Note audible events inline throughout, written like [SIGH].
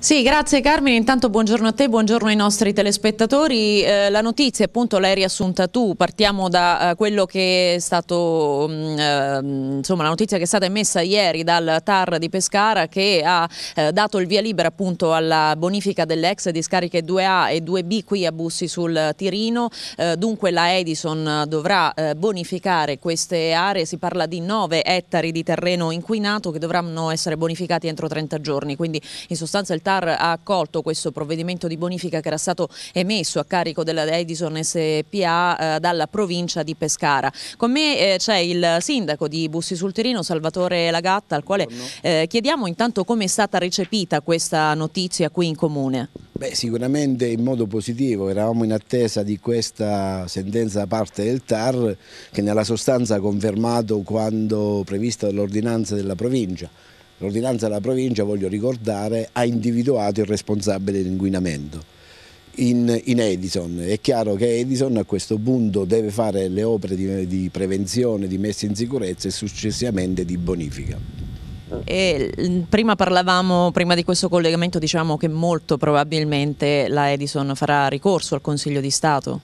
Sì, grazie Carmine. Intanto buongiorno a te, buongiorno ai nostri telespettatori. Eh, la notizia appunto l'hai riassunta tu. Partiamo da eh, quello che è stato, eh, insomma, la notizia che è stata emessa ieri dal TAR di Pescara che ha eh, dato il via libera appunto alla bonifica delle ex discariche 2A e 2B qui a Bussi sul Tirino. Eh, dunque la Edison dovrà eh, bonificare queste aree. Si parla di 9 ettari di terreno inquinato che dovranno essere bonificati entro 30 giorni. Quindi in sostanza il Star ha accolto questo provvedimento di bonifica che era stato emesso a carico della Edison SPA eh, dalla provincia di Pescara. Con me eh, c'è il sindaco di Bussi sul Tirino, Salvatore Lagatta, al quale eh, chiediamo intanto come è stata recepita questa notizia qui in comune. Beh, sicuramente in modo positivo, eravamo in attesa di questa sentenza da parte del TAR che nella sostanza ha confermato quando prevista dall'ordinanza della provincia L'ordinanza della provincia, voglio ricordare, ha individuato il responsabile dell'inquinamento. In, in, Edison. È chiaro che Edison a questo punto deve fare le opere di, di prevenzione, di messa in sicurezza e successivamente di bonifica. E mm, prima parlavamo, prima di questo collegamento, diciamo che molto probabilmente la Edison farà ricorso al Consiglio di Stato?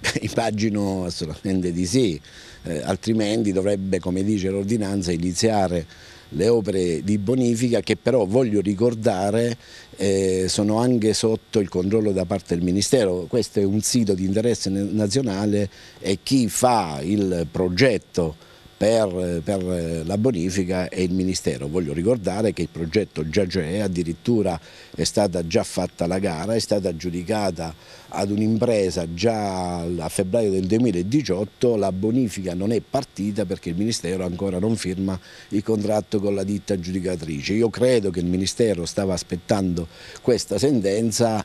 [LAUGHS] Immagino assolutamente di sì, eh, altrimenti dovrebbe, come dice l'ordinanza, iniziare le opere di bonifica che però voglio ricordare eh, sono anche sotto il controllo da parte del Ministero. Questo è un sito di interesse nazionale e chi fa il progetto per, per, la bonifica e il Ministero. Voglio ricordare che il progetto già c'è, addirittura è stata già fatta la gara, è stata aggiudicata ad un'impresa già a febbraio del 2018, la bonifica non è partita perché il Ministero ancora non firma il contratto con la ditta aggiudicatrice. Io credo che il Ministero stava aspettando questa sentenza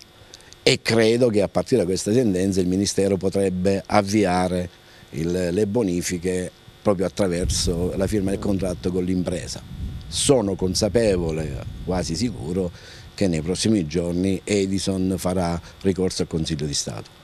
e credo che a partire da questa sentenza il Ministero potrebbe avviare il, le bonifiche proprio attraverso la firma del contratto con l'impresa. Sono consapevole, quasi sicuro, che nei prossimi giorni Edison farà ricorso al Consiglio di Stato.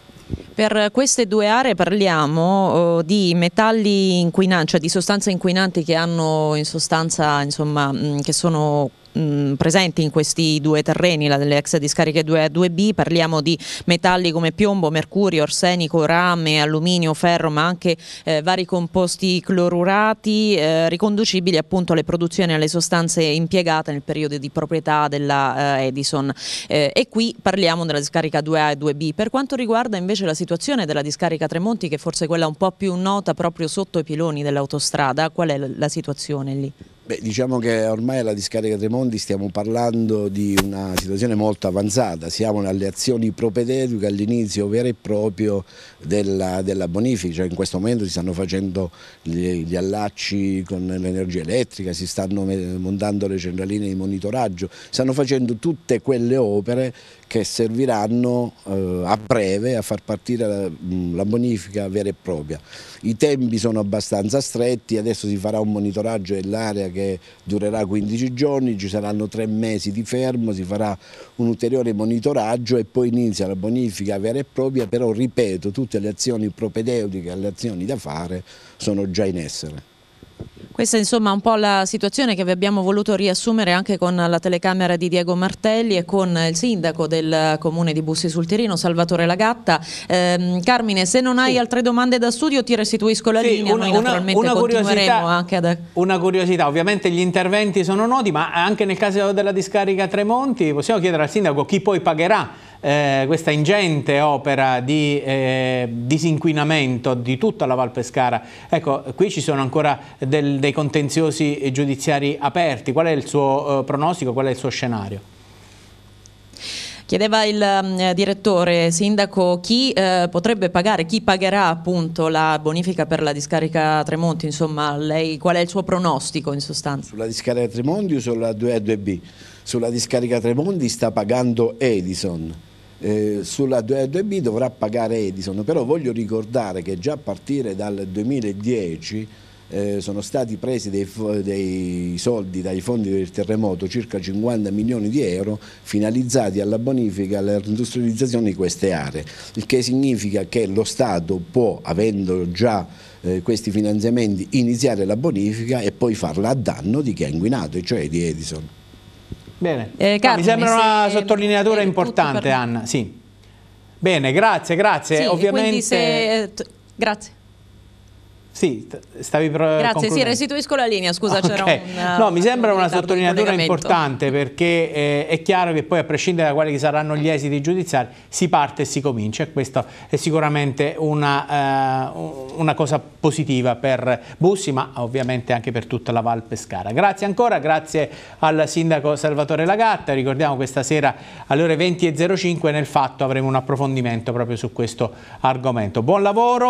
Per queste due aree parliamo uh, di metalli inquinanti, cioè di sostanze inquinanti che hanno in sostanza, insomma, mh, che sono mh, mm, presenti in questi due terreni, la delle ex discariche 2A e 2B, parliamo di metalli come piombo, mercurio, arsenico, rame, alluminio, ferro, ma anche eh, vari composti clorurati eh, riconducibili appunto alle produzioni e alle sostanze impiegate nel periodo di proprietà della eh, Edison. Eh, e qui parliamo della discarica 2A e 2B. Per quanto riguarda invece la situazione della discarica Tremonti, che forse è quella un po' più nota proprio sotto i piloni dell'autostrada, qual è la situazione lì? Beh, diciamo che ormai alla discarica Tremonti stiamo parlando di una situazione molto avanzata, siamo alle azioni propedeutiche all'inizio vero e proprio della, della, bonifica, cioè in questo momento si stanno facendo gli, gli allacci con l'energia elettrica, si stanno montando le centraline di monitoraggio, stanno facendo tutte quelle opere che serviranno eh, a breve a far partire la, la bonifica vera e propria. I tempi sono abbastanza stretti, adesso si farà un monitoraggio dell'area che che durerà 15 giorni, ci saranno tre mesi di fermo, si farà un ulteriore monitoraggio e poi inizia la bonifica vera e propria, però ripeto, tutte le azioni propedeutiche, le azioni da fare sono già in essere. Questa è insomma un po' la situazione che vi abbiamo voluto riassumere anche con la telecamera di Diego Martelli e con il sindaco del comune di Bussi sul Tirino, Salvatore Lagatta. Eh, Carmine, se non hai sì. altre domande da studio ti restituisco la sì, linea, una, noi naturalmente una, una continueremo anche ad... Una curiosità, ovviamente gli interventi sono noti, ma anche nel caso della discarica Tremonti possiamo chiedere al sindaco chi poi pagherà eh, questa ingente opera di eh, disinquinamento di tutta la Val Pescara. Ecco, qui ci sono ancora del, dei contenziosi giudiziari aperti. Qual è il suo eh, pronostico, qual è il suo scenario? Chiedeva il eh, direttore sindaco chi eh, potrebbe pagare, chi pagherà appunto la bonifica per la discarica Tremonti, insomma lei qual è il suo pronostico in sostanza? Sulla discarica Tremonti o sulla 2A2B? Sulla discarica Tremonti sta pagando Edison eh, sulla 2B dovrà pagare Edison, però voglio ricordare che già a partire dal 2010 eh, sono stati presi dei, dei, soldi dai fondi del terremoto, circa 50 milioni di euro, finalizzati alla bonifica e alla reindustrializzazione di queste aree, il che significa che lo Stato può, avendo già eh, questi finanziamenti, iniziare la bonifica e poi farla a danno di chi ha inquinato, cioè di Edison. Bene, eh, Carmine, mi sembra una sottolineatura eh, importante Anna, sì. Bene, grazie, grazie. Sì, Ovviamente... Se... Eh, grazie. Sì, stavi Grazie, sì, restituisco la linea, scusa okay. c'era un... No, mi sembra un una sottolineatura importante perché eh, è chiaro che poi a prescindere da quali saranno gli esiti giudiziari si parte e si comincia e questa è sicuramente una, eh, una cosa positiva per Bussi ma ovviamente anche per tutta la Val Pescara. Grazie ancora, grazie al sindaco Salvatore Lagatta, ricordiamo questa sera alle ore 20.05 nel fatto avremo un approfondimento proprio su questo argomento. Buon lavoro!